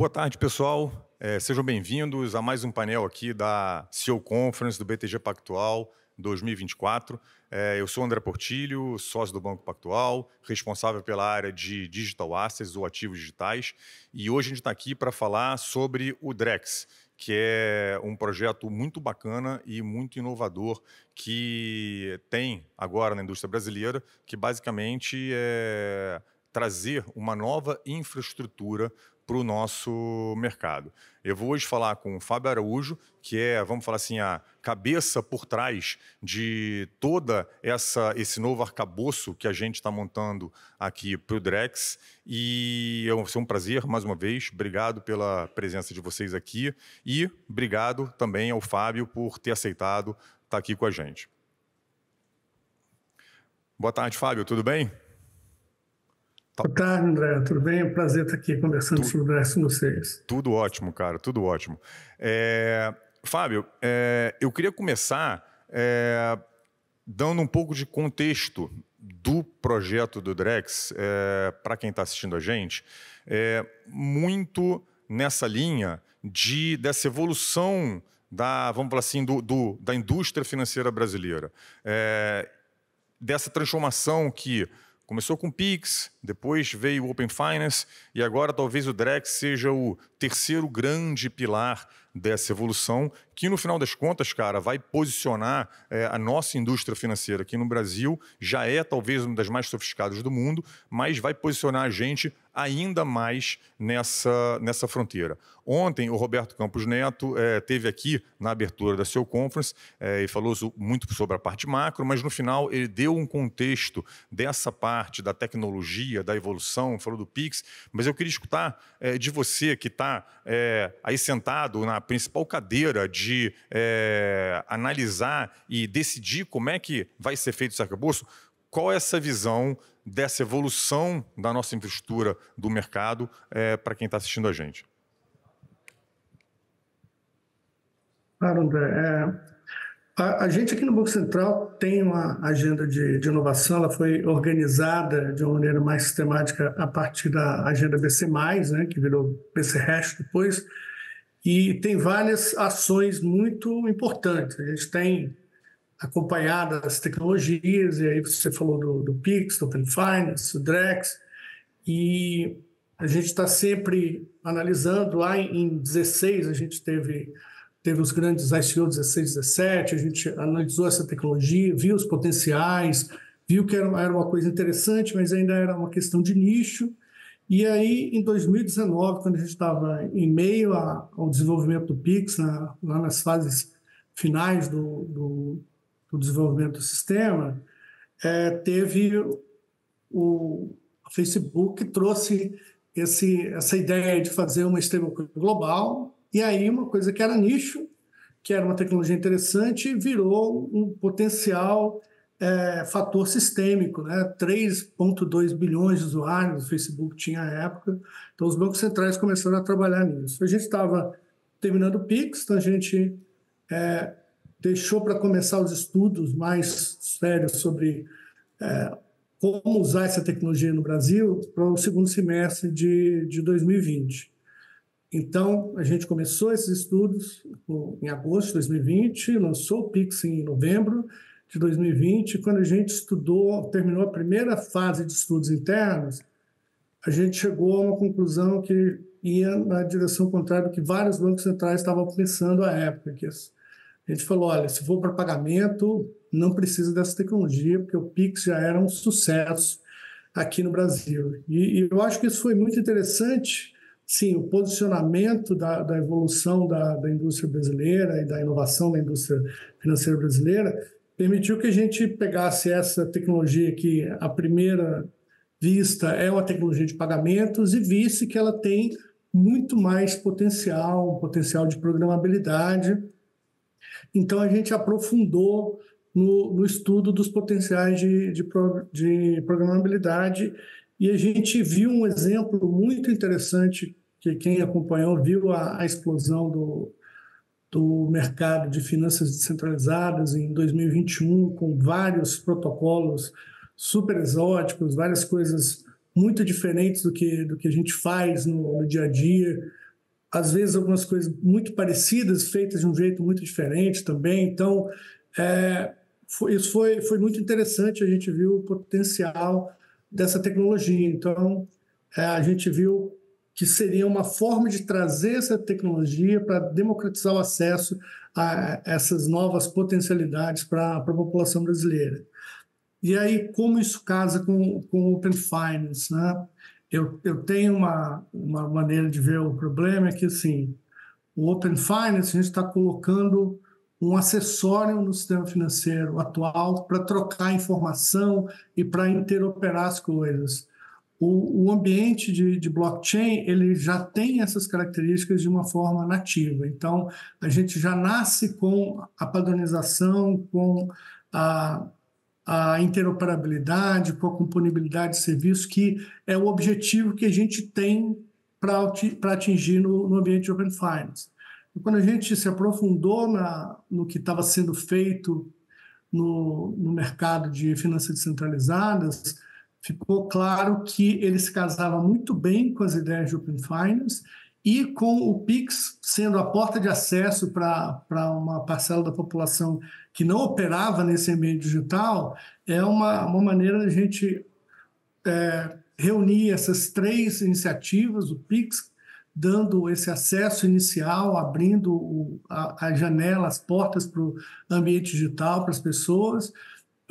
Boa tarde, pessoal. É, sejam bem-vindos a mais um painel aqui da CEO Conference do BTG Pactual 2024. É, eu sou André Portilho, sócio do Banco Pactual, responsável pela área de Digital Assets ou ativos digitais. E hoje a gente está aqui para falar sobre o Drex, que é um projeto muito bacana e muito inovador que tem agora na indústria brasileira, que basicamente é trazer uma nova infraestrutura para o nosso mercado. Eu vou hoje falar com o Fábio Araújo, que é, vamos falar assim, a cabeça por trás de toda essa esse novo arcabouço que a gente está montando aqui para o Drex. E é um, é um prazer, mais uma vez, obrigado pela presença de vocês aqui e obrigado também ao Fábio por ter aceitado estar tá aqui com a gente. Boa tarde, Fábio, tudo bem? Tá Boa tarde, André. Tudo bem? É um prazer estar aqui conversando tu, sobre o DREX com vocês. Tudo ótimo, cara. Tudo ótimo. É, Fábio, é, eu queria começar é, dando um pouco de contexto do projeto do Drex é, para quem está assistindo a gente. É, muito nessa linha de dessa evolução da, vamos falar assim, do, do da indústria financeira brasileira. É, dessa transformação que Começou com o Pix, depois veio o Open Finance e agora talvez o Drex seja o terceiro grande pilar dessa evolução que no final das contas, cara, vai posicionar é, a nossa indústria financeira aqui no Brasil, já é talvez uma das mais sofisticadas do mundo, mas vai posicionar a gente ainda mais nessa, nessa fronteira. Ontem, o Roberto Campos Neto é, teve aqui na abertura da seu conference é, e falou muito sobre a parte macro, mas no final ele deu um contexto dessa parte da tecnologia, da evolução, falou do Pix, mas eu queria escutar é, de você que está é, aí sentado na principal cadeira de de é, analisar e decidir como é que vai ser feito esse arcabouço, qual é essa visão dessa evolução da nossa infraestrutura do mercado é, eh, para quem está assistindo a gente? Claro, é, a, gente aqui no Banco Central tem uma agenda de, de, inovação, ela foi organizada de uma maneira mais sistemática a partir da agenda BC, né, que virou BC Hash depois, e tem várias ações muito importantes. A gente tem acompanhado as tecnologias, e aí você falou do, do Pix, do Open Finance, do Drex, e a gente está sempre analisando. Lá em 16 a gente teve teve os grandes ICO 16, 17, a gente analisou essa tecnologia, viu os potenciais, viu que era, era uma coisa interessante, mas ainda era uma questão de nicho, e aí, em 2019, quando a gente estava em meio a, ao desenvolvimento do PIX, na, lá nas fases finais do, do, do desenvolvimento do sistema, é, teve o Facebook que trouxe esse, essa ideia de fazer uma stablecoin global, e aí uma coisa que era nicho, que era uma tecnologia interessante, virou um potencial é, fator sistêmico, né? 3,2 bilhões de usuários o Facebook tinha à época, então os bancos centrais começaram a trabalhar nisso. A gente estava terminando o PIX, então a gente é, deixou para começar os estudos mais sérios sobre é, como usar essa tecnologia no Brasil para o segundo semestre de, de 2020. Então, a gente começou esses estudos em agosto de 2020, lançou o Pix em novembro, de 2020, quando a gente estudou, terminou a primeira fase de estudos internos, a gente chegou a uma conclusão que ia na direção contrária do que vários bancos centrais estavam pensando à época. Que é a gente falou, olha, se for para pagamento, não precisa dessa tecnologia, porque o Pix já era um sucesso aqui no Brasil. E, e eu acho que isso foi muito interessante, sim, o posicionamento da, da evolução da, da indústria brasileira e da inovação da indústria financeira brasileira, permitiu que a gente pegasse essa tecnologia que, à primeira vista, é uma tecnologia de pagamentos e visse que ela tem muito mais potencial, potencial de programabilidade. Então, a gente aprofundou no, no estudo dos potenciais de, de, de, programabilidade e a gente viu um exemplo muito interessante que quem acompanhou viu a, a explosão do, do mercado de finanças descentralizadas em 2021, com vários protocolos super exóticos, várias coisas muito diferentes do que, do que a gente faz no, no dia a dia. Às vezes, algumas coisas muito parecidas, feitas de um jeito muito diferente também. Então, é, foi, isso foi, foi muito interessante. A gente viu o potencial dessa tecnologia. Então, é, a gente viu que seria uma forma de trazer essa tecnologia para democratizar o acesso a essas novas potencialidades para a população brasileira. E aí, como isso casa com, com Open Finance? Né? Eu, eu tenho uma, uma maneira de ver o problema, é que assim, o Open Finance, a gente está colocando um acessório no sistema financeiro atual para trocar informação e para interoperar as coisas. O, o ambiente de, de, blockchain ele já tem essas características de uma forma nativa. Então, a gente já nasce com a padronização, com a, a interoperabilidade, com a componibilidade de serviço, que é o objetivo que a gente tem para atingir no, no ambiente de Open Finance. E quando a gente se aprofundou na, no que estava sendo feito no, no mercado de finanças descentralizadas, ficou claro que ele se casava muito bem com as ideias de Open Finance e com o PIX sendo a porta de acesso para uma parcela da população que não operava nesse meio digital, é uma, uma maneira da gente é, reunir essas três iniciativas, o PIX, dando esse acesso inicial, abrindo o, a, a janela, as portas para o ambiente digital, para as pessoas,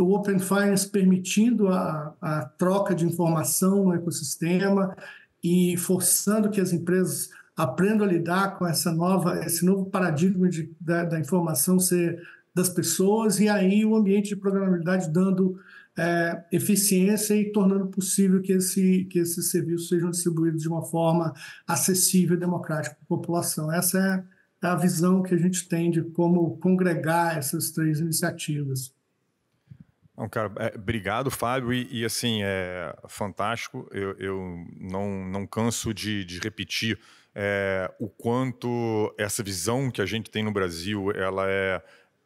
o Open Finance permitindo a, a troca de informação no ecossistema e forçando que as empresas aprendam a lidar com essa nova, esse novo paradigma de, da, da, informação ser das pessoas e aí o ambiente de programabilidade dando é, eficiência e tornando possível que, esse, que esses serviços sejam distribuídos de uma forma acessível e democrática para a população. Essa é a visão que a gente tem de como congregar essas três iniciativas. Não, cara, é, obrigado, Fábio. E, e, assim, é fantástico. Eu, eu não, não canso de, de repetir é, o quanto essa visão que a gente tem no Brasil ela é,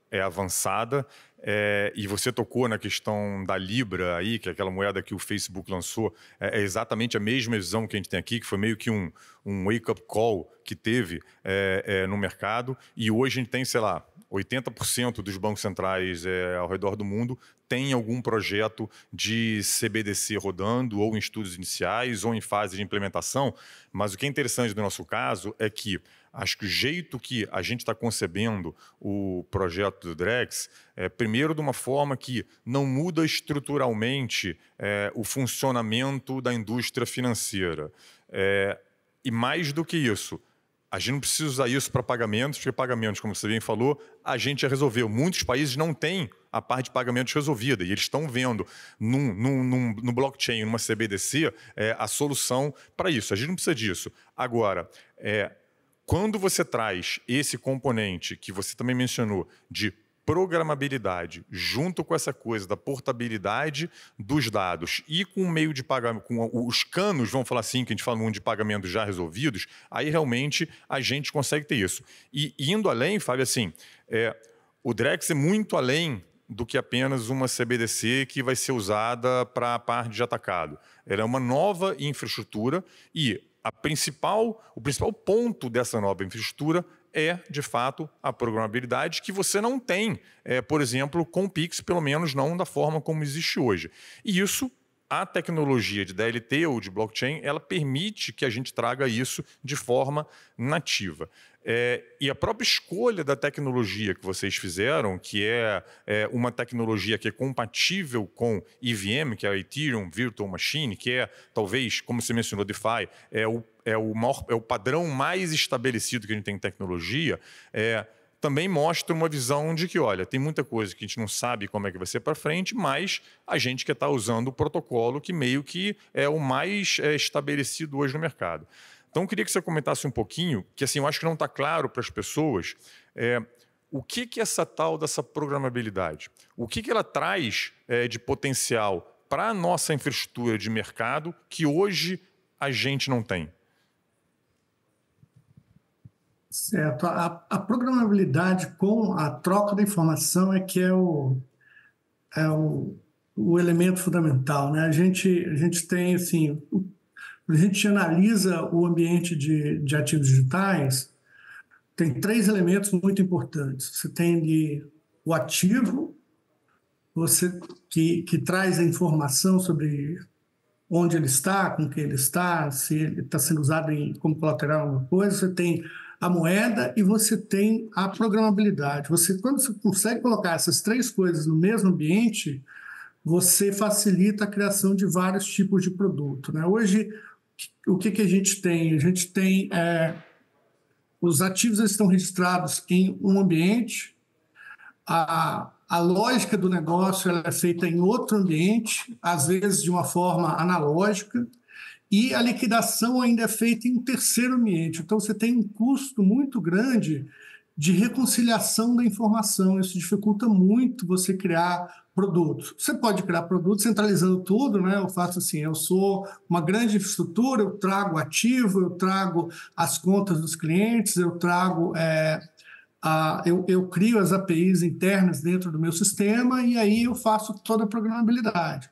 é avançada. É, e você tocou na questão da Libra aí, que é aquela moeda que o Facebook lançou, é, é exatamente a mesma visão que a gente tem aqui, que foi meio que um, um wake-up call que teve é, é, no mercado. E hoje a gente tem, sei lá, 80% dos bancos centrais é, ao redor do mundo tem algum projeto de CBDC rodando, ou em estudos iniciais, ou em fase de implementação. Mas o que é interessante do nosso caso é que acho que o jeito que a gente está concebendo o projeto do Drex é, primeiro, de uma forma que não muda estruturalmente é, o funcionamento da indústria financeira. É, e mais do que isso, a gente não precisa usar isso para pagamentos, porque pagamentos, como você bem falou, a gente já resolveu. Muitos países não têm a parte de pagamentos resolvida e eles estão vendo num, num, num, no blockchain, numa CBDC, é, a solução para isso. A gente não precisa disso. Agora, é, quando você traz esse componente que você também mencionou de programabilidade, junto com essa coisa da portabilidade dos dados e com o meio de pagamento, com os canos, vamos falar assim, que a gente fala um de pagamentos já resolvidos, aí realmente a gente consegue ter isso. E indo além, Fábio, assim, é, o Drex é muito além do que apenas uma CBDC que vai ser usada para a parte de atacado. Ela é uma nova infraestrutura e a principal, o principal ponto dessa nova infraestrutura é, de fato, a programabilidade que você não tem, é, por exemplo, com o Pix, pelo menos não da forma como existe hoje. E isso a tecnologia de DLT ou de blockchain, ela permite que a gente traga isso de forma nativa. É, e a própria escolha da tecnologia que vocês fizeram, que é, é, uma tecnologia que é compatível com EVM, que é a Ethereum Virtual Machine, que é talvez, como você mencionou, DeFi, é o, é o, maior, é o padrão mais estabelecido que a gente tem em tecnologia, é, também mostra uma visão de que, olha, tem muita coisa que a gente não sabe como é que vai ser para frente, mas a gente quer estar tá usando o protocolo que meio que é o mais é, estabelecido hoje no mercado. Então, eu queria que você comentasse um pouquinho, que assim, eu acho que não está claro para as pessoas, é, o que, que essa tal dessa programabilidade, o que, que ela traz é, de potencial para a nossa infraestrutura de mercado que hoje a gente não tem? Certo. A, a, programabilidade com a troca da informação é que é o, é o, o elemento fundamental. Né? A, gente, a gente tem assim, quando a gente analisa o ambiente de, de ativos digitais, tem três elementos muito importantes. Você tem de, o ativo, você que, que traz a informação sobre onde ele está, com quem ele está, se ele está sendo usado em, como colateral alguma coisa, você tem a moeda e você tem a programabilidade. Você, quando você consegue colocar essas três coisas no mesmo ambiente, você facilita a criação de vários tipos de produto. Né? Hoje, o que, que a gente tem? A gente tem é, os ativos estão registrados em um ambiente, a, a lógica do negócio é feita em outro ambiente, às vezes de uma forma analógica, e a liquidação ainda é feita em um terceiro ambiente. Então você tem um custo muito grande de reconciliação da informação. Isso dificulta muito você criar produtos. Você pode criar produtos centralizando tudo, né? Eu faço assim, eu sou uma grande infraestrutura, eu trago ativo, eu trago as contas dos clientes, eu trago é, a, eu, eu crio as APIs internas dentro do meu sistema e aí eu faço toda a programabilidade.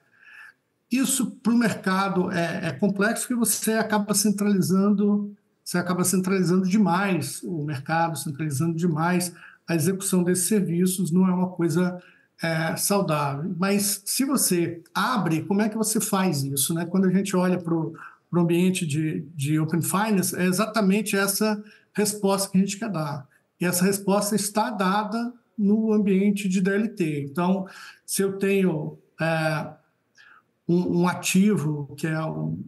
Isso para o mercado é, é complexo porque você acaba centralizando, você acaba centralizando demais o mercado, centralizando demais a execução desses serviços, não é uma coisa é, saudável. Mas se você abre, como é que você faz isso? Né? Quando a gente olha para o ambiente de, de Open Finance, é exatamente essa resposta que a gente quer dar. E essa resposta está dada no ambiente de DLT. Então, se eu tenho é, um, um, ativo que é um,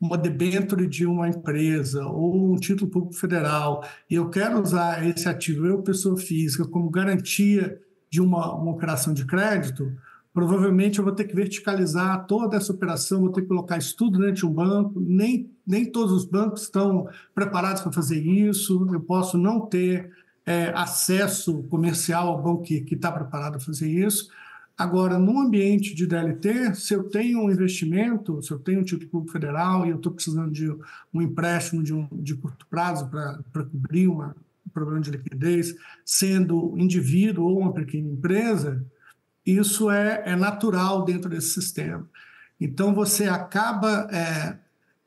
uma debênture de uma empresa ou um título público federal e eu quero usar esse ativo, eu pessoa física, como garantia de uma, uma operação de crédito, provavelmente eu vou ter que verticalizar toda essa operação, vou ter que colocar isso tudo dentro de um banco, nem, nem todos os bancos estão preparados para fazer isso, eu posso não ter é, acesso comercial ao banco que está preparado para fazer isso. Agora, no ambiente de DLT, se eu tenho um investimento, se eu tenho um título público federal e eu estou precisando de um empréstimo de, um, de curto prazo para cobrir uma, problema de liquidez, sendo indivíduo ou uma pequena empresa, isso é, é natural dentro desse sistema. Então, você acaba é,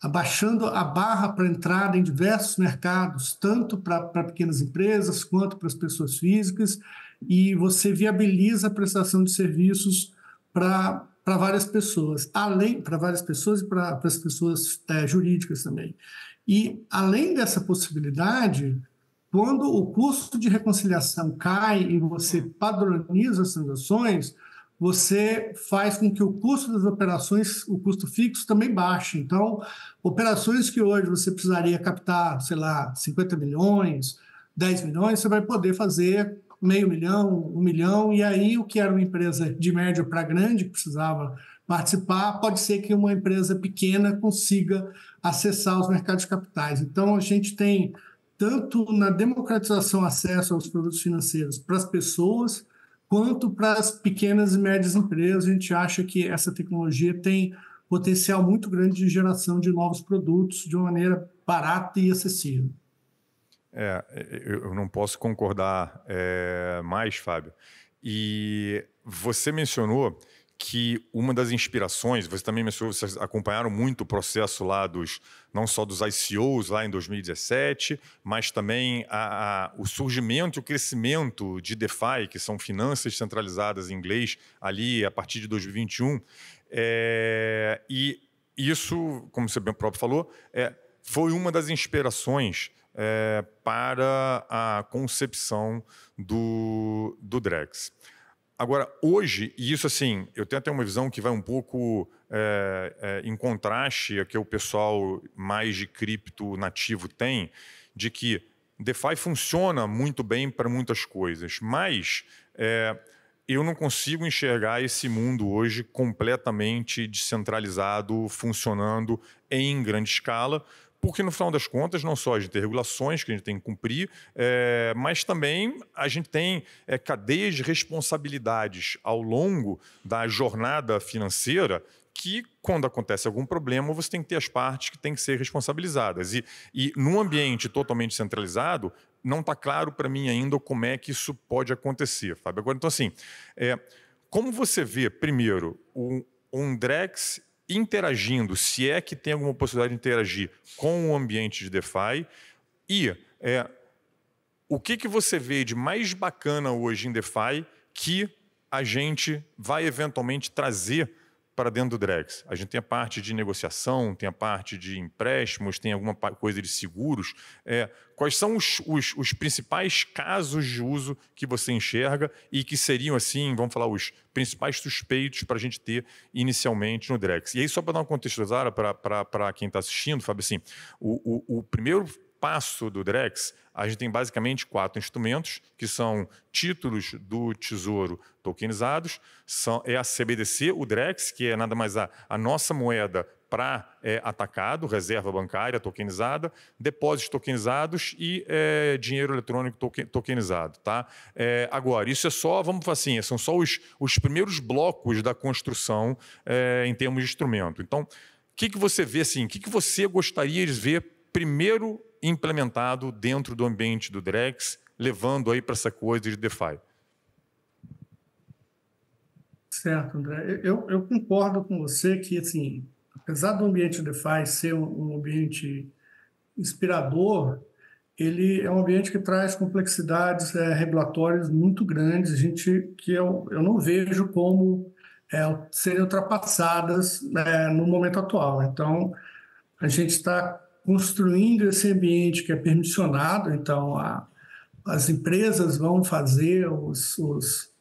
abaixando a barra para entrada em diversos mercados, tanto para pequenas empresas quanto para as pessoas físicas, e você viabiliza a prestação de serviços para várias pessoas, além para várias pessoas e para as pessoas é, jurídicas também. E além dessa possibilidade, quando o custo de reconciliação cai e você padroniza as transações, você faz com que o custo das operações, o custo fixo, também baixe. Então, operações que hoje você precisaria captar, sei lá, 50 milhões, 10 milhões, você vai poder fazer meio milhão, um milhão, e aí o que era uma empresa de médio para grande que precisava participar, pode ser que uma empresa pequena consiga acessar os mercados capitais. Então, a gente tem tanto na democratização acesso aos produtos financeiros para as pessoas, quanto para as pequenas e médias empresas. A gente acha que essa tecnologia tem potencial muito grande de geração de novos produtos de uma maneira barata e acessível. É, é eu não posso concordar é, mais, Fábio. E você mencionou que uma das inspirações, você também mencionou, vocês acompanharam muito o processo lá dos, não só dos ICOs lá em 2017, mas também a, a, o surgimento e o crescimento de DeFi, que são finanças centralizadas em inglês, ali a partir de 2021. É, e isso, como você bem próprio falou, é, foi uma das inspirações é, para a concepção do, do Drex. Agora, hoje, e isso assim, eu tenho até uma visão que vai um pouco é, é, em contraste a que o pessoal mais de cripto nativo tem, de que DeFi funciona muito bem para muitas coisas, mas é, eu não consigo enxergar esse mundo hoje completamente descentralizado, funcionando em grande escala, porque no final das contas, não só a gente tem regulações que a gente tem que cumprir, é, mas também a gente tem é, cadeias de responsabilidades ao longo da jornada financeira que, quando acontece algum problema, você tem que ter as partes que têm que ser responsabilizadas. E, e num ambiente totalmente centralizado, não está claro para mim ainda como é que isso pode acontecer, Fábio. Agora, então, assim, é, como você vê, primeiro, o Undrex interagindo, se é que tem alguma possibilidade de interagir com o ambiente de DeFi e é, o que, que você vê de mais bacana hoje em DeFi que a gente vai eventualmente trazer para dentro do Drex. A gente tem a parte de negociação, tem a parte de empréstimos, tem alguma coisa de seguros. É, quais são os, os, os, principais casos de uso que você enxerga e que seriam, assim, vamos falar, os principais suspeitos para a gente ter inicialmente no Drex? E aí, só para dar uma contextualizada para quem está assistindo, Fábio, assim, o, o, o primeiro passo do Drex, a gente tem basicamente quatro instrumentos, que são títulos do Tesouro tokenizados, são, é a CBDC, o Drex, que é nada mais a, a nossa moeda para é, atacado, reserva bancária tokenizada, depósitos tokenizados e é, dinheiro eletrônico token, tokenizado. Tá? É, agora, isso é só, vamos falar assim, são só os, os primeiros blocos da construção é, em termos de instrumento. Então, o que, que você vê assim? O que, que você gostaria de ver primeiro implementado dentro do ambiente do Drex, levando aí para essa coisa de DeFi. Certo, André. Eu, eu concordo com você que, assim, apesar do ambiente DeFi ser um ambiente inspirador, ele é um ambiente que traz complexidades é, regulatórias muito grandes, gente que eu, eu não vejo como é, serem ultrapassadas é, no momento atual. Então, a gente está construindo esse ambiente que é permissionado, então a, as empresas vão fazer os, os,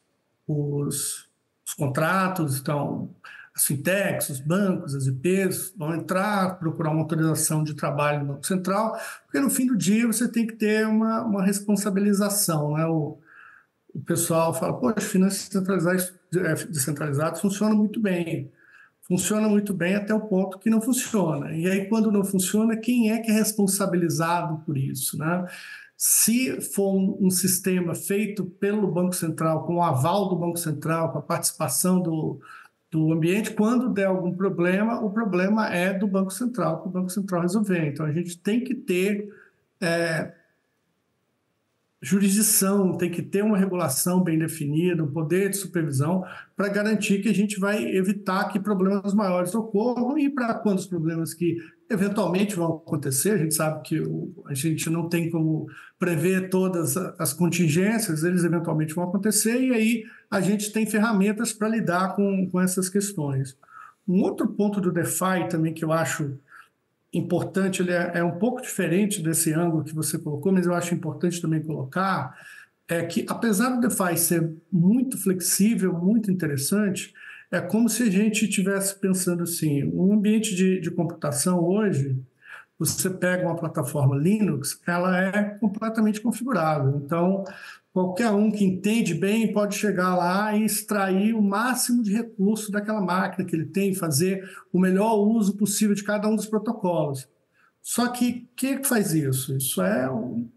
os, os contratos, então as fintechs, os bancos, as IPs vão entrar, procurar uma autorização de trabalho no Banco Central, porque no fim do dia você tem que ter uma, uma responsabilização. Né? O, o pessoal fala, poxa, finanças descentralizadas, é, descentralizadas funcionam muito bem funciona muito bem até o ponto que não funciona. E aí, quando não funciona, quem é que é responsabilizado por isso? Né? Se for um, um sistema feito pelo Banco Central, com o aval do Banco Central, com a participação do, do ambiente, quando der algum problema, o problema é do Banco Central, para o Banco Central resolver. Então, a gente tem que ter. É, jurisdição, tem que ter uma regulação bem definida, um poder de supervisão, para garantir que a gente vai evitar que problemas maiores ocorram e para quando os problemas que eventualmente vão acontecer, a gente sabe que a gente não tem como prever todas as contingências, eles eventualmente vão acontecer, e aí a gente tem ferramentas para lidar com, com essas questões. Um outro ponto do DeFi também que eu acho importante, ele é, é um pouco diferente desse ângulo que você colocou, mas eu acho importante também colocar, é que apesar do DeFi ser muito flexível, muito interessante, é como se a gente estivesse pensando assim, um ambiente de, de computação hoje, você pega uma plataforma Linux, ela é completamente configurável. Então, Qualquer um que entende bem pode chegar lá e extrair o máximo de recurso daquela máquina que ele tem, fazer o melhor uso possível de cada um dos protocolos. Só que quem faz isso? Isso é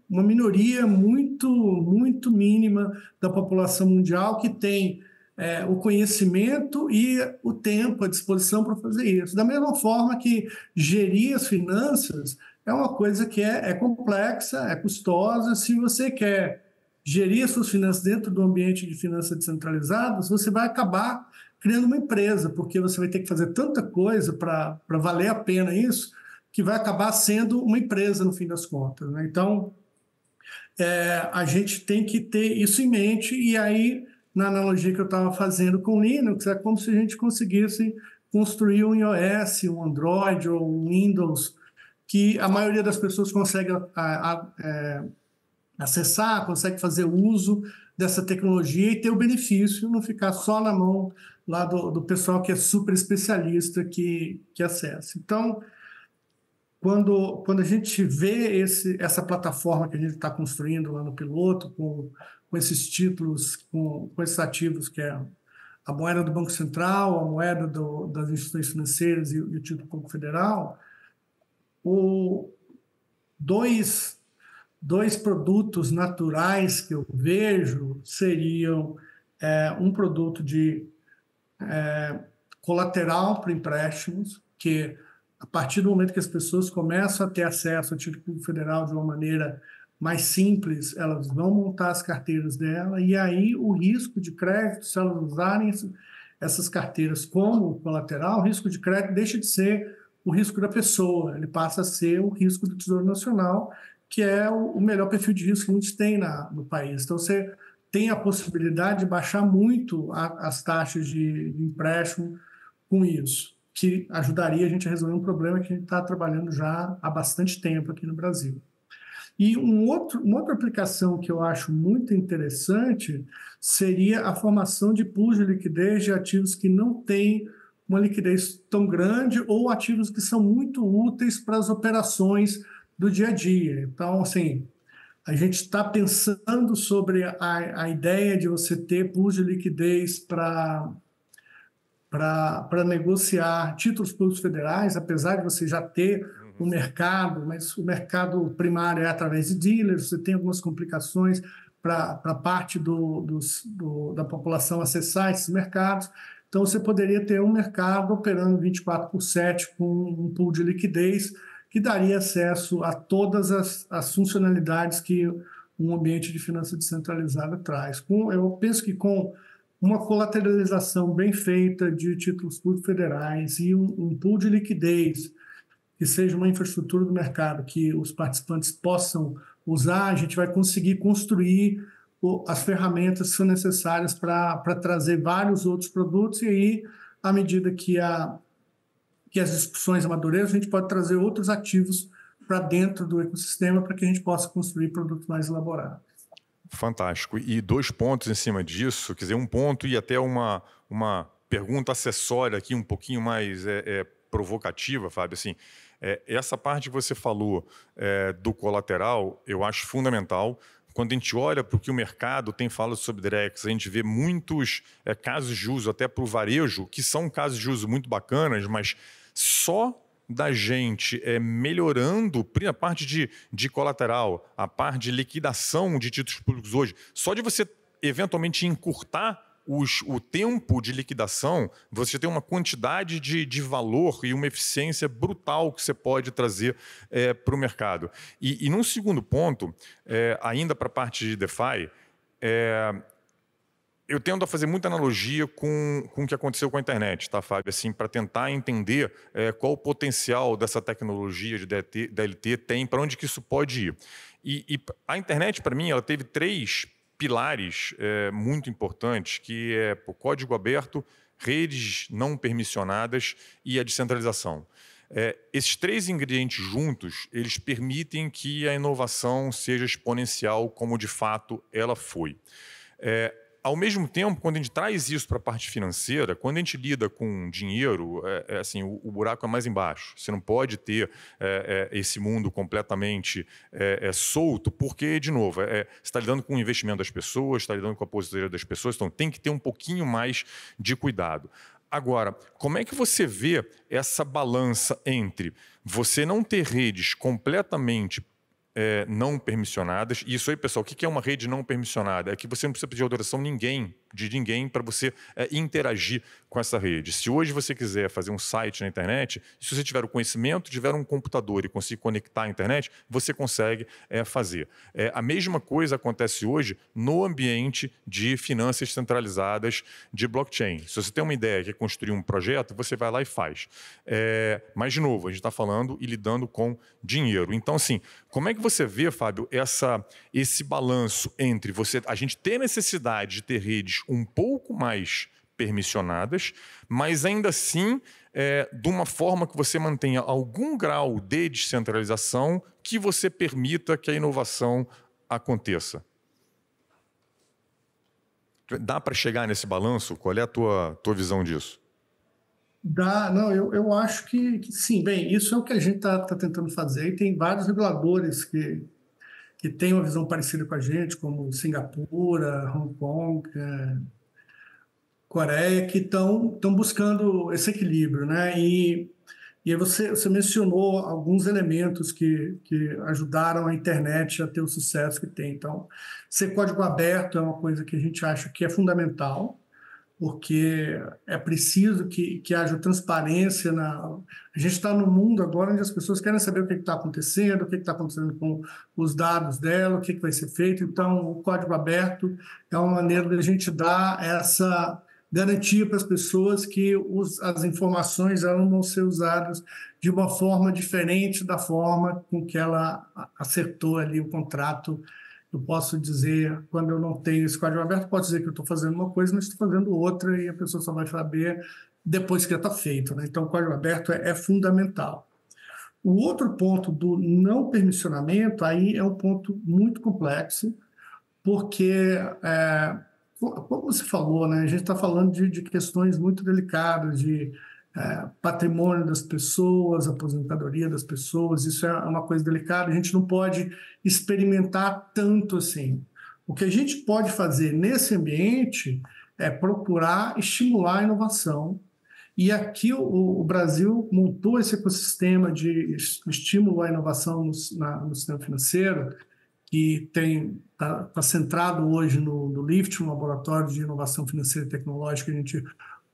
uma minoria muito, muito mínima da população mundial que tem é, o conhecimento e o tempo à disposição para fazer isso. Da mesma forma que gerir as finanças é uma coisa que é, é complexa, é custosa. Se você quer gerir suas finanças dentro do ambiente de finanças descentralizadas, você vai acabar criando uma empresa, porque você vai ter que fazer tanta coisa para valer a pena isso, que vai acabar sendo uma empresa no fim das contas. Né? Então, é, a gente tem que ter isso em mente, e aí, na analogia que eu estava fazendo com Linux, é como se a gente conseguisse construir um iOS, um Android ou um Windows, que a maioria das pessoas consegue a, a, a, é, acessar, consegue fazer uso dessa tecnologia e ter o benefício, não ficar só na mão lá do, do pessoal que é super especialista que, que acessa. Então, quando, quando a gente vê esse, essa plataforma que a gente está construindo lá no piloto, com, com esses títulos, com, com esses ativos que é a moeda do Banco Central, a moeda do, das instituições financeiras e, e o título do Banco Federal, o, dois dois produtos naturais que eu vejo seriam é, um produto de é, colateral para empréstimos, que a partir do momento que as pessoas começam a ter acesso ao título federal de uma maneira mais simples, elas vão montar as carteiras dela e aí o risco de crédito, se elas usarem essas carteiras como colateral, o risco de crédito deixa de ser o risco da pessoa, ele passa a ser o risco do Tesouro Nacional, que é o, melhor perfil de risco que muitos têm na, no país. Então, você tem a possibilidade de baixar muito a, as taxas de, de, empréstimo com isso, que ajudaria a gente a resolver um problema que a gente está trabalhando já há bastante tempo aqui no Brasil. E um outro, uma outra aplicação que eu acho muito interessante seria a formação de pools de liquidez de ativos que não têm uma liquidez tão grande ou ativos que são muito úteis para as operações do dia a dia. Então, assim, a gente está pensando sobre a, a ideia de você ter pools de liquidez para para negociar títulos públicos federais, apesar de você já ter o uhum. mercado, mas o mercado primário é através de dealers, você tem algumas complicações para parte do, dos, do, da população acessar esses mercados. Então, você poderia ter um mercado operando 24 por 7 com um pool de liquidez, que daria acesso a todas as, as funcionalidades que um ambiente de finança descentralizada traz. Com, eu penso que com uma colateralização bem feita de títulos públicos federais e um, um pool de liquidez que seja uma infraestrutura do mercado que os participantes possam usar, a gente vai conseguir construir as ferramentas que são necessárias para trazer vários outros produtos e aí, à medida que a, que as discussões amadureçam, a gente pode trazer outros ativos para dentro do ecossistema para que a gente possa construir produtos mais elaborados. Fantástico. E dois pontos em cima disso, quer dizer, um ponto e até uma, uma pergunta acessória aqui, um pouquinho mais é, é, provocativa, Fábio. Assim, é, essa parte que você falou é, do colateral, eu acho fundamental. Quando a gente olha para o que o mercado tem falado sobre Drex, a gente vê muitos é, casos de uso, até para o varejo, que são casos de uso muito bacanas, mas só da gente é, melhorando a parte de, de colateral, a parte de liquidação de títulos públicos hoje, só de você eventualmente encurtar os, o tempo de liquidação, você tem uma quantidade de, de valor e uma eficiência brutal que você pode trazer é, eh, para o mercado. E, e num segundo ponto, é, ainda para a parte de DeFi, é, eu tendo a fazer muita analogia com, com o que aconteceu com a internet, tá, Fábio? Assim, para tentar entender é, qual o potencial dessa tecnologia de DLT, DLT tem, para onde que isso pode ir. E, e a internet, para mim, ela teve três pilares é, muito importantes, que é o código aberto, redes não permissionadas e a descentralização. É, esses três ingredientes juntos, eles permitem que a inovação seja exponencial, como de fato ela foi. É, ao mesmo tempo, quando a gente traz isso para a parte financeira, quando a gente lida com dinheiro, é, é assim, o, o, buraco é mais embaixo. Você não pode ter é, é esse mundo completamente é, é, solto, porque, de novo, você está lidando com o investimento das pessoas, está lidando com a aposentadoria das pessoas, então tem que ter um pouquinho mais de cuidado. Agora, como é que você vê essa balança entre você não ter redes completamente é, não permissionadas. E isso aí, pessoal, o que é uma rede não permissionada? É que você não precisa pedir autorização a ninguém de ninguém para você é, interagir com essa rede. Se hoje você quiser fazer um site na internet, se você tiver o conhecimento, tiver um computador e conseguir conectar à internet, você consegue é, fazer. É, a mesma coisa acontece hoje no ambiente de finanças centralizadas de blockchain. Se você tem uma ideia que é construir um projeto, você vai lá e faz. mas, de novo, a gente está falando e lidando com dinheiro. Então, assim, como é que você vê, Fábio, essa, esse balanço entre você, a gente ter necessidade de ter redes um pouco mais permissionadas, mas ainda assim é, de uma forma que você mantenha algum grau de descentralização que você permita que a inovação aconteça. Dá para chegar nesse balanço? Qual é a tua, tua visão disso? Dá, não, eu, eu acho que, que sim. Bem, isso é o que a gente está tá tentando fazer e tem vários reguladores que que tem uma visão parecida com a gente, como Singapura, Hong Kong, é, Coreia, que estão buscando esse equilíbrio. Né? E, e você, você mencionou alguns elementos que, que ajudaram a internet a ter o sucesso que tem. Então, ser código aberto é uma coisa que a gente acha que é fundamental porque é preciso que, que haja transparência. Na... A gente está no mundo agora onde as pessoas querem saber o que está acontecendo, o que está acontecendo com os dados dela, o que, que vai ser feito. Então, o código aberto é uma maneira de a gente dar essa garantia para as pessoas que os, as informações elas vão ser usadas de uma forma diferente da forma com que ela acertou ali o contrato eu posso dizer, quando eu não tenho esse código aberto, posso dizer que eu estou fazendo uma coisa, mas estou fazendo outra e a pessoa só vai saber depois que está feito. Né? Então, o código aberto é, é, fundamental. O outro ponto do não permissionamento aí é um ponto muito complexo, porque, é, como você falou, né, a gente está falando de, de questões muito delicadas, de é, patrimônio das pessoas, aposentadoria das pessoas, isso é uma coisa delicada, a gente não pode experimentar tanto assim. O que a gente pode fazer nesse ambiente é procurar estimular a inovação. E aqui o, o Brasil montou esse ecossistema de estímulo à inovação no, na, no sistema financeiro, que está tá centrado hoje no, no LIFT, um laboratório de inovação financeira e tecnológica que a gente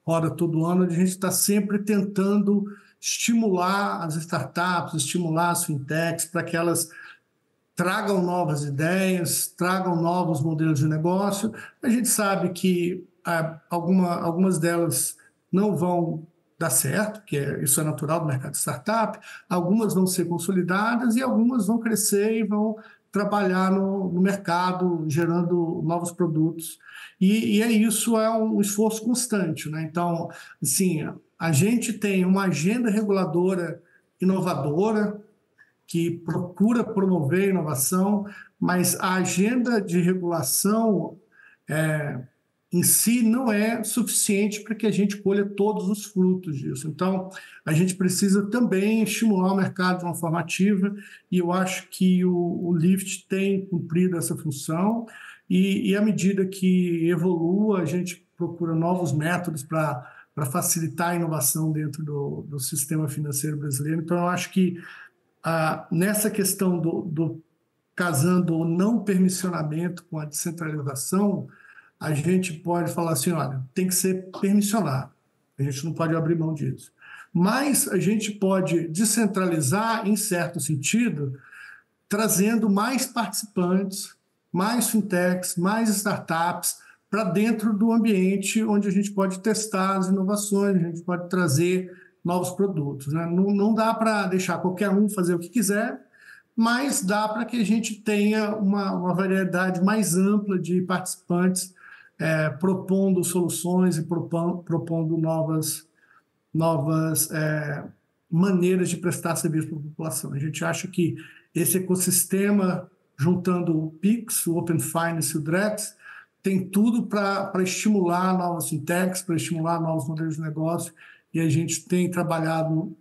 roda todo ano, a gente está sempre tentando estimular as startups, estimular as fintechs para que elas tragam novas ideias, tragam novos modelos de negócio. A gente sabe que ah, alguma, algumas delas não vão dar certo, que é, isso é natural do mercado de startup, algumas vão ser consolidadas e algumas vão crescer e vão trabalhar no, no mercado, gerando novos produtos. E, e, é isso é um esforço constante. Né? Então, assim, a gente tem uma agenda reguladora inovadora, que procura promover a inovação, mas a agenda de regulação é, em si não é suficiente para que a gente colha todos os frutos disso. Então, a gente precisa também estimular o mercado de uma forma ativa, e eu acho que o, o tem cumprido essa função, e, e à medida que evolua, a gente procura novos métodos para para facilitar a inovação dentro do, do, sistema financeiro brasileiro. Então, eu acho que ah, nessa questão do, do casando o não permissionamento com a descentralização, a gente pode falar assim, olha, tem que ser permissionado. A gente não pode abrir mão disso. Mas a gente pode descentralizar, em certo sentido, trazendo mais participantes, mais fintechs, mais startups para dentro do ambiente onde a gente pode testar as inovações, a gente pode trazer novos produtos. Né? Não, não dá para deixar qualquer um fazer o que quiser, mas dá para que a gente tenha uma, uma variedade mais ampla de participantes é, propondo soluções e propondo, propondo novas, novas é, maneiras de prestar serviço para a população. A gente acha que esse ecossistema, juntando o PIX, o Open Finance e o DREX, tem tudo para estimular novas fintechs, para estimular novos modelos de negócio, e a gente tem trabalhado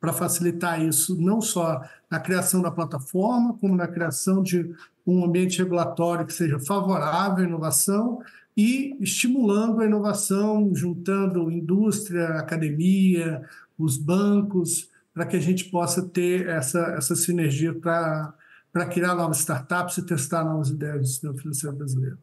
para facilitar isso, não só na criação da plataforma, como na criação de um ambiente regulatório que seja favorável à inovação e estimulando a inovação, juntando indústria, academia, os bancos, para que a gente possa ter essa, essa sinergia para criar novas startups e testar novas ideias do sistema financeiro brasileiro.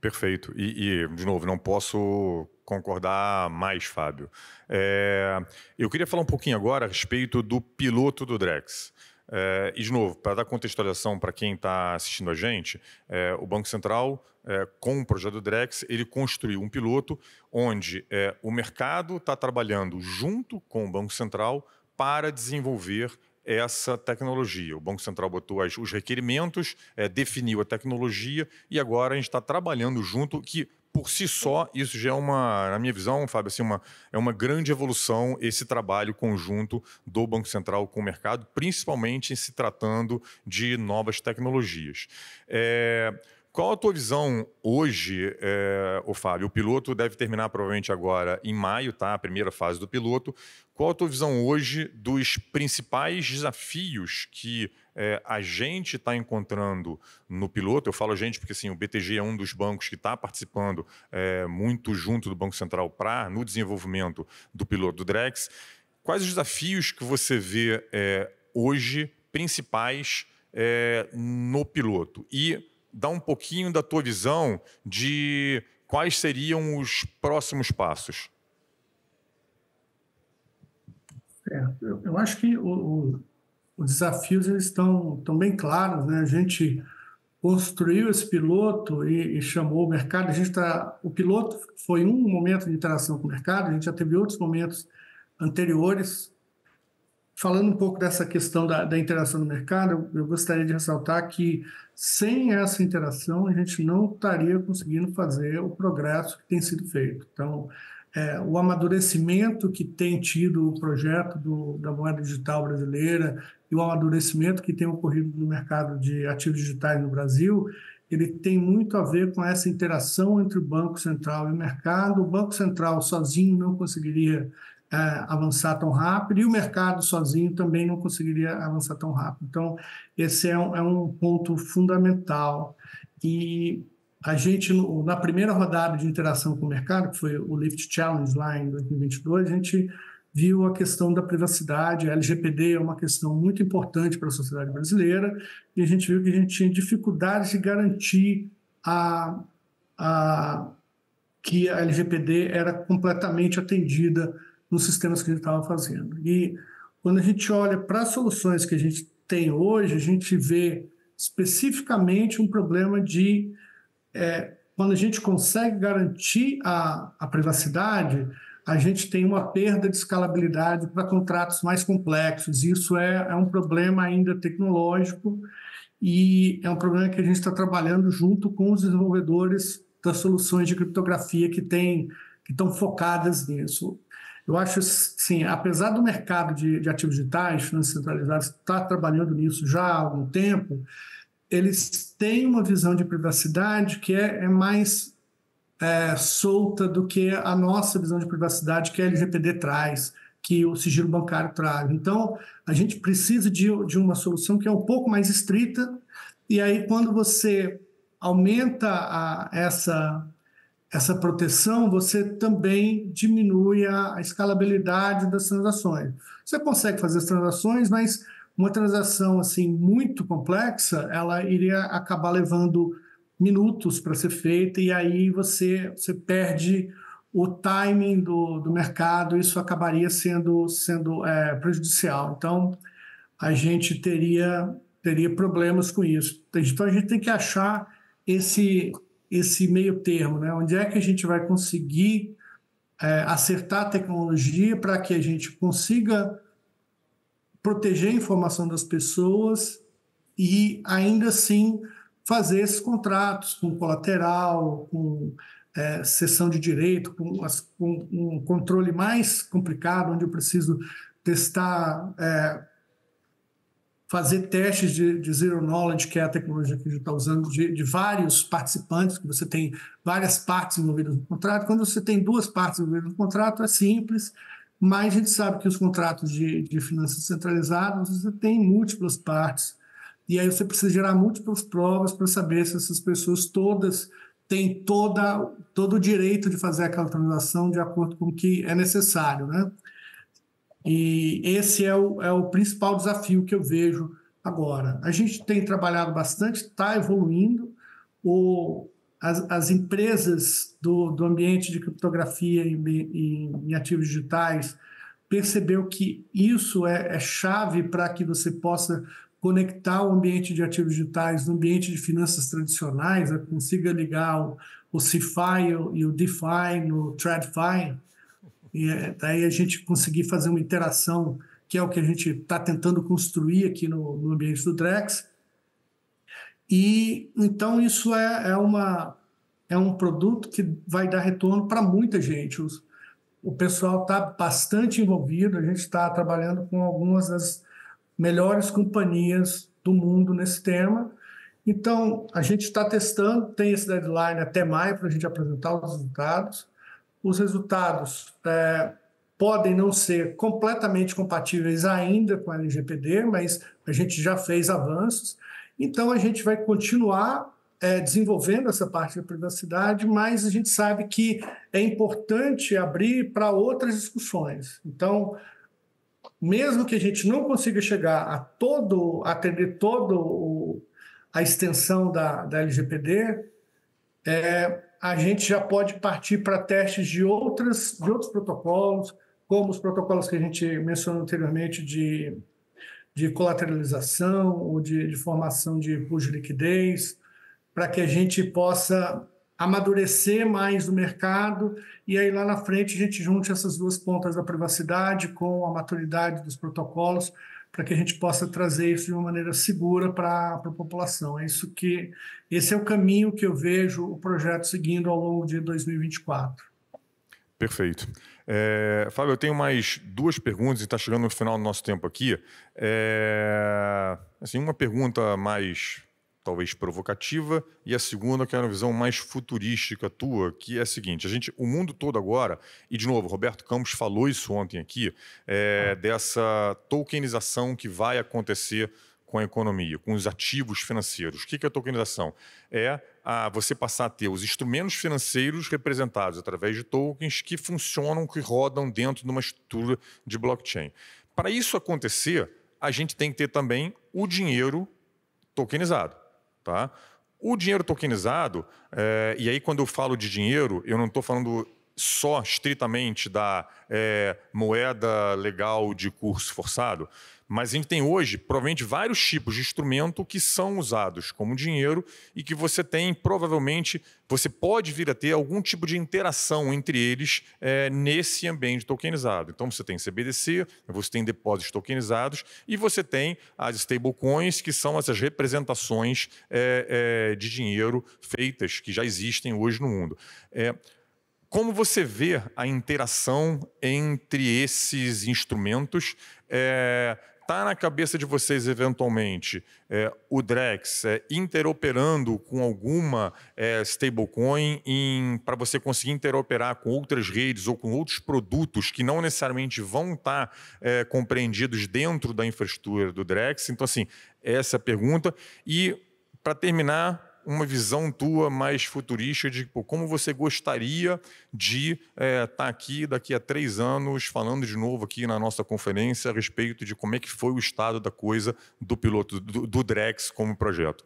Perfeito. E, e, de novo, não posso concordar mais, Fábio. É, eu queria falar um pouquinho agora a respeito do piloto do Drex. É, e, de novo, para dar contextualização para quem está assistindo a gente, é, o Banco Central é, com o projeto Drex, ele construiu um piloto onde é, o mercado está trabalhando junto com o Banco Central para desenvolver essa tecnologia. O Banco Central botou as, os requerimentos, é, definiu a tecnologia e agora a gente está trabalhando junto que por si só, isso já é uma, na minha visão, Fábio, assim, uma, é uma grande evolução esse trabalho conjunto do Banco Central com o mercado, principalmente em se tratando de novas tecnologias. É, qual a tua visão hoje, é, o Fábio? O piloto deve terminar provavelmente agora em maio, tá? A primeira fase do piloto. Qual a tua visão hoje dos principais desafios que é, a gente está encontrando no piloto? Eu falo a gente porque assim, o BTG é um dos bancos que está participando é, muito junto do Banco Central para no desenvolvimento do piloto do Drex. Quais os desafios que você vê é, hoje principais é, no piloto? E dar um pouquinho da tua visão de quais seriam os próximos passos. É, eu, eu, acho que o, o, os desafios eles estão, estão bem claros. Né? A gente construiu esse piloto e, e chamou o mercado. A gente tá, o piloto foi um momento de interação com o mercado, a gente já teve outros momentos anteriores falando um pouco dessa questão da, da interação no mercado, eu, gostaria de ressaltar que sem essa interação a gente não estaria conseguindo fazer o progresso que tem sido feito. Então, é, o amadurecimento que tem tido o projeto do, da moeda digital brasileira e o amadurecimento que tem ocorrido no mercado de ativos digitais no Brasil, ele tem muito a ver com essa interação entre o Banco Central e o mercado. O Banco Central sozinho não conseguiria é, avançar tão rápido e o mercado sozinho também não conseguiria avançar tão rápido. Então, esse é um, é um ponto fundamental. E a gente, no, na primeira rodada de interação com o mercado, que foi o Lift Challenge lá em 2022, a gente viu a questão da privacidade. A LGPD é uma questão muito importante para a sociedade brasileira e a gente viu que a gente tinha dificuldades de garantir a, a que a LGPD era completamente atendida nos sistemas que a gente estava fazendo. E quando a gente olha para as soluções que a gente tem hoje, a gente vê especificamente um problema de é, quando a gente consegue garantir a, a privacidade, a gente tem uma perda de escalabilidade para contratos mais complexos. Isso é, é um problema ainda tecnológico e é um problema que a gente está trabalhando junto com os desenvolvedores das soluções de criptografia que têm que estão focadas nisso. Eu acho, sim, apesar do mercado de, de ativos digitais, finanças centralizadas, estar tá trabalhando nisso já há algum tempo, eles têm uma visão de privacidade que é, é mais é, solta do que a nossa visão de privacidade que a LGPD traz, que o sigilo bancário traz. Então, a gente precisa de, de uma solução que é um pouco mais estrita, e aí quando você aumenta a, essa essa proteção, você também diminui a, a escalabilidade das transações. Você consegue fazer as transações, mas uma transação assim muito complexa, ela iria acabar levando minutos para ser feita e aí você, você perde o timing do, do mercado, isso acabaria sendo, sendo é, prejudicial. Então, a gente teria, teria problemas com isso. Então, a gente tem que achar esse esse meio termo, né? Onde é que a gente vai conseguir é, acertar a tecnologia para que a gente consiga proteger a informação das pessoas e ainda assim fazer esses contratos com colateral, com é, sessão de direito, com, as, com, um controle mais complicado, onde eu preciso testar é, fazer testes de, de, zero knowledge, que é a tecnologia que a gente está usando, de, de, vários participantes, que você tem várias partes envolvidas no contrato. Quando você tem duas partes envolvidas no contrato, é simples, mas a gente sabe que os contratos de, de finanças centralizadas, você tem múltiplas partes, e aí você precisa gerar múltiplas provas para saber se essas pessoas todas têm toda, todo o direito de fazer aquela transação de acordo com o que é necessário, né? E esse é o, é o principal desafio que eu vejo agora. A gente tem trabalhado bastante, está evoluindo. O, as, as empresas do, do ambiente de criptografia em, em, em ativos digitais percebeu que isso é, é chave para que você possa conectar o ambiente de ativos digitais no ambiente de finanças tradicionais, né? consiga ligar o, o CFI e o DeFi no TradFi, e é, daí a gente conseguir fazer uma interação, que é o que a gente está tentando construir aqui no, no, ambiente do Drex. E então isso é, é, uma, é um produto que vai dar retorno para muita gente. Os, o pessoal está bastante envolvido, a gente está trabalhando com algumas das melhores companhias do mundo nesse tema. Então, a gente está testando, tem esse deadline até maio para a gente apresentar os resultados os resultados é, podem não ser completamente compatíveis ainda com a LGPD, mas a gente já fez avanços. Então, a gente vai continuar é, desenvolvendo essa parte da privacidade, mas a gente sabe que é importante abrir para outras discussões. Então, mesmo que a gente não consiga chegar a todo, atender todo a extensão da, da LGPD, é, a gente já pode partir para testes de, outras, de outros protocolos, como os protocolos que a gente mencionou anteriormente de, de colateralização ou de, de formação de pujo liquidez, para que a gente possa amadurecer mais o mercado e aí lá na frente a gente junte essas duas pontas da privacidade com a maturidade dos protocolos para que a gente possa trazer isso de uma maneira segura para a população. É isso que esse é o caminho que eu vejo o projeto seguindo ao longo de 2024. Perfeito. É, Fábio, eu tenho mais duas perguntas e está chegando no final do nosso tempo aqui. É, assim, uma pergunta mais talvez provocativa, e a segunda, que é uma visão mais futurística tua, que é a seguinte: a gente, o mundo todo agora, e de novo, Roberto Campos falou isso ontem aqui, é, dessa tokenização que vai acontecer com a economia, com os ativos financeiros. O que é tokenização? É a você passar a ter os instrumentos financeiros representados através de tokens que funcionam, que rodam dentro de uma estrutura de blockchain. Para isso acontecer, a gente tem que ter também o dinheiro tokenizado. Tá? O dinheiro tokenizado, é, e aí quando eu falo de dinheiro, eu não estou falando só estritamente da é, moeda legal de curso forçado, mas a gente tem hoje, provavelmente, vários tipos de instrumento que são usados como dinheiro e que você tem, provavelmente, você pode vir a ter algum tipo de interação entre eles é, nesse ambiente tokenizado. Então, você tem CBDC, você tem depósitos tokenizados e você tem as stablecoins, que são essas representações é, é, de dinheiro feitas, que já existem hoje no mundo. Como você vê a interação entre esses instrumentos? É, tá na cabeça de vocês eventualmente é, o Drex é, interoperando com alguma é, stablecoin para você conseguir interoperar com outras redes ou com outros produtos que não necessariamente vão estar tá, é, compreendidos dentro da infraestrutura do Drex? Então, assim, essa é pergunta. E, para terminar, uma visão tua mais futurista de pô, como você gostaria de estar é, tá aqui daqui a três anos falando de novo aqui na nossa conferência a respeito de como é que foi o estado da coisa do piloto, do, do Drex como projeto?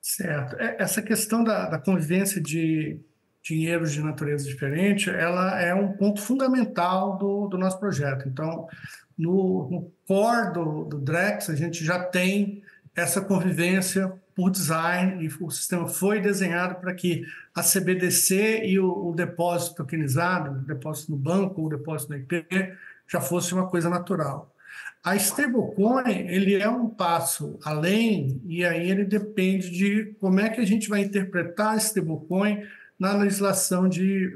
Certo. É, essa questão da, da convivência de dinheiros de natureza diferente, ela é um ponto fundamental do, do nosso projeto. Então, no, no core do, do Drex, a gente já tem essa convivência por design e o sistema foi desenhado para que a CBDC e o, o, depósito tokenizado, o depósito no banco, depósito na IP, já fosse uma coisa natural. A stablecoin ele é um passo além e aí ele depende de como é que a gente vai interpretar a stablecoin na legislação de,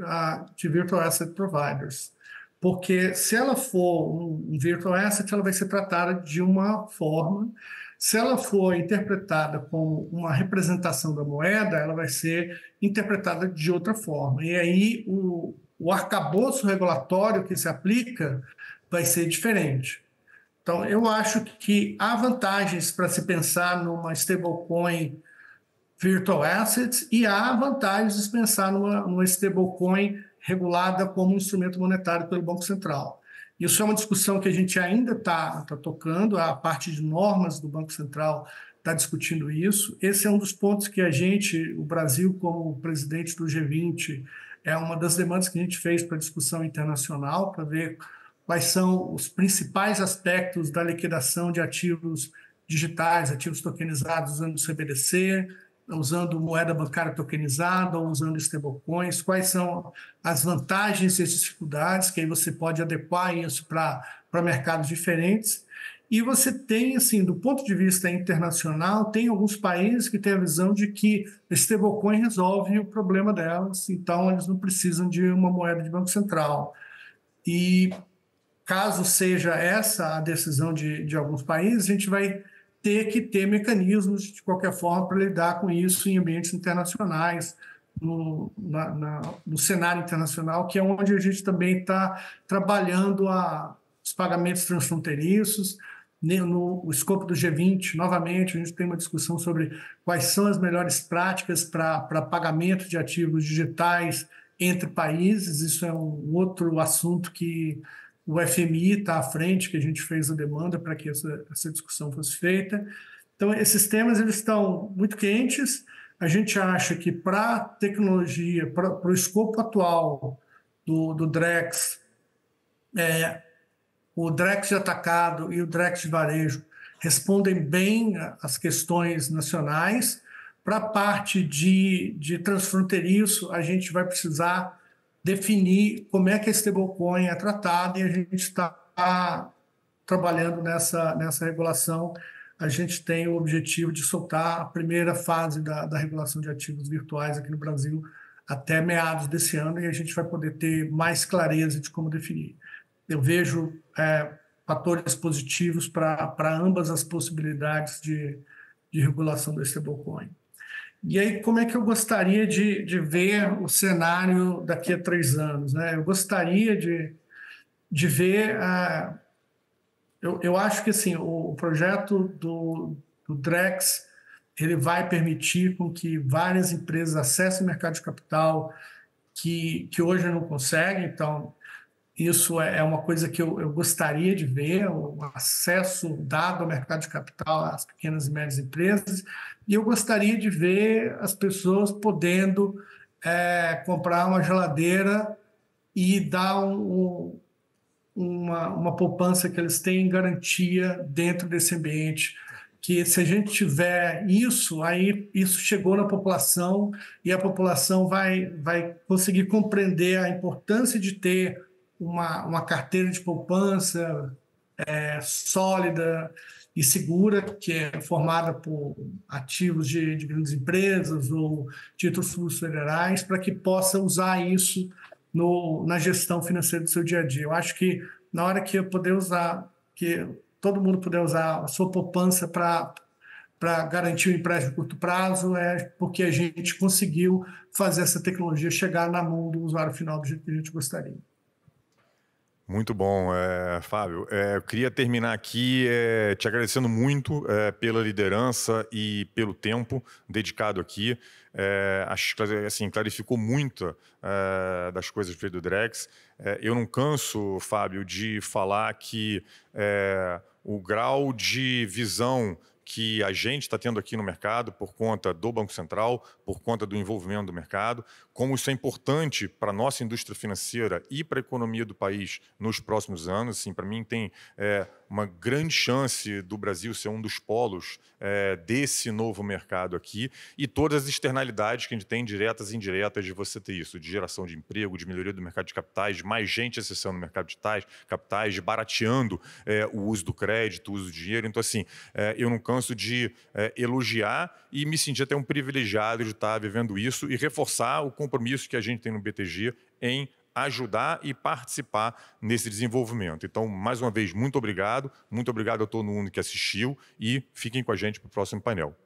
de virtual asset providers porque se ela for um virtual asset, ela vai ser tratada de uma forma se ela for interpretada como uma representação da moeda, ela vai ser interpretada de outra forma. E aí o, o arcabouço regulatório que se aplica vai ser diferente. Então, eu acho que há vantagens para se pensar numa stablecoin virtual assets e há vantagens de se pensar numa, numa stablecoin regulada como um instrumento monetário pelo Banco Central. Isso é uma discussão que a gente ainda está tá tocando, a parte de normas do Banco Central está discutindo isso. Esse é um dos pontos que a gente, o Brasil, como presidente do G20, é uma das demandas que a gente fez para a discussão internacional, para ver quais são os principais aspectos da liquidação de ativos digitais, ativos tokenizados usando o CBDC, usando moeda bancária tokenizada ou usando stablecoins, quais são as vantagens e as dificuldades, que aí você pode adequar isso para mercados diferentes. E você tem, assim, do ponto de vista internacional, tem alguns países que têm a visão de que stablecoin resolve o problema delas, então eles não precisam de uma moeda de banco central. E caso seja essa a decisão de, de alguns países, a gente vai ter que ter mecanismos, de qualquer forma, para lidar com isso em ambientes internacionais, no, na, na, no cenário internacional, que é onde a gente também está trabalhando a, os pagamentos transfronteiriços, né, no escopo do G20, novamente, a gente tem uma discussão sobre quais são as melhores práticas para pagamento de ativos digitais entre países. Isso é um outro assunto que o FMI está à frente, que a gente fez a demanda para que essa, essa discussão fosse feita. Então, esses temas eles estão muito quentes. A gente acha que para a tecnologia, para o escopo atual do, do DREX, é, o DREX de atacado e o DREX de varejo respondem bem às questões nacionais. Para a parte de, de transfronteiriço, a gente vai precisar definir como é que a stablecoin é tratada e a gente está trabalhando nessa, nessa regulação. A gente tem o objetivo de soltar a primeira fase da, da regulação de ativos virtuais aqui no Brasil até meados desse ano e a gente vai poder ter mais clareza de como definir. Eu vejo é, fatores positivos para ambas as possibilidades de, de regulação do stablecoin. E aí, como é que eu gostaria de, de ver o cenário daqui a três anos? Né? Eu gostaria de, de ver. A... Ah, eu, eu acho que assim, o, o projeto do, do Drex ele vai permitir com que várias empresas acessem o mercado de capital que, que hoje não conseguem. Então, isso é, é uma coisa que eu, eu, gostaria de ver, o acesso dado ao mercado de capital às pequenas e médias empresas, e eu gostaria de ver as pessoas podendo é, comprar uma geladeira e dar um, uma, uma poupança que eles têm em garantia dentro desse ambiente que se a gente tiver isso, aí isso chegou na população e a população vai, vai conseguir compreender a importância de ter uma, uma carteira de poupança é, sólida e segura, que é formada por ativos de, de grandes empresas ou títulos federais, para que possa usar isso no, na gestão financeira do seu dia a dia. Eu acho que na hora que eu poder usar, que todo mundo puder usar a sua poupança para para garantir o um empréstimo de curto prazo é porque a gente conseguiu fazer essa tecnologia chegar na mão do usuário final do jeito que a gente gostaria. Muito bom, é, Fábio. É, eu queria terminar aqui é, te agradecendo muito é, pela liderança e pelo tempo dedicado aqui. É, acho que assim, clarificou muito é, das coisas do Drex. eu não canso, Fábio, de falar que o grau de visão que a gente está tendo aqui no mercado por conta do Banco Central, por conta do envolvimento do mercado, como isso é importante para a nossa indústria financeira e para a economia do país nos próximos anos. Assim, para mim, tem é, uma grande chance do Brasil ser um dos polos é, desse novo mercado aqui e todas as externalidades que a gente tem, diretas e indiretas, de você ter isso, de geração de emprego, de melhoria do mercado de capitais, de mais gente acessando o mercado de tais, capitais, de barateando é, o uso do crédito, o uso do dinheiro. Então, assim, é, eu não canso de é, elogiar e me sentir até um privilegiado de estar vivendo isso e reforçar o compromisso que a gente tem no BTG em ajudar e participar nesse desenvolvimento. Então, mais uma vez, muito obrigado. Muito obrigado a todo mundo que assistiu e fiquem com a gente para o próximo painel.